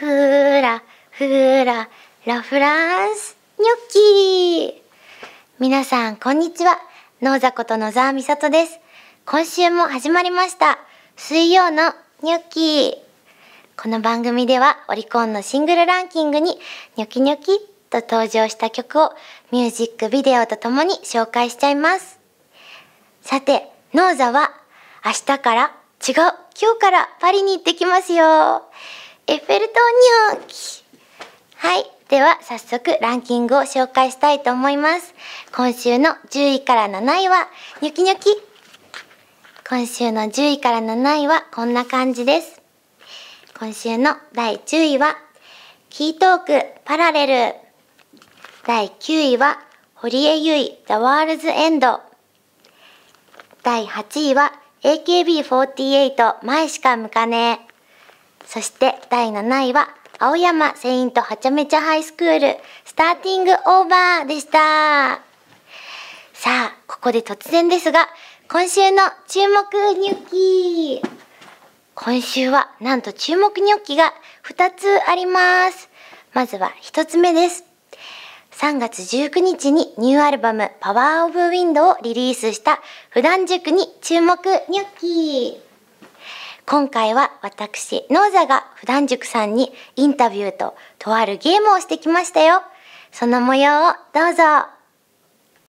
ふらふらラフランスニョッキー皆さんこんにちはー座こと野沢美里です今週も始まりました水曜のニョッキーこの番組ではオリコンのシングルランキングにニョキニョキと登場した曲をミュージックビデオとともに紹介しちゃいますさてノーザは明日から違う今日からパリに行ってきますよエッフェル塔日本はい。では、早速ランキングを紹介したいと思います。今週の10位から7位は、ニョキニョキ。今週の10位から7位はこんな感じです。今週の第10位は、キートークパラレル。第9位は、堀江優衣ザワールズエンド。第8位は、AKB48 前しか向かねえ。そして第7位は青山セイントはちゃめちゃハイスクールスターティングオーバーでした。さあ、ここで突然ですが、今週の注目ニョッキ今週はなんと注目ニョッキが2つあります。まずは1つ目です。3月19日にニューアルバムパワーオブウィンドをリリースした普段塾に注目ニョッキ今回は私、ノーザが普段塾さんにインタビューととあるゲームをしてきましたよ。その模様をどうぞ。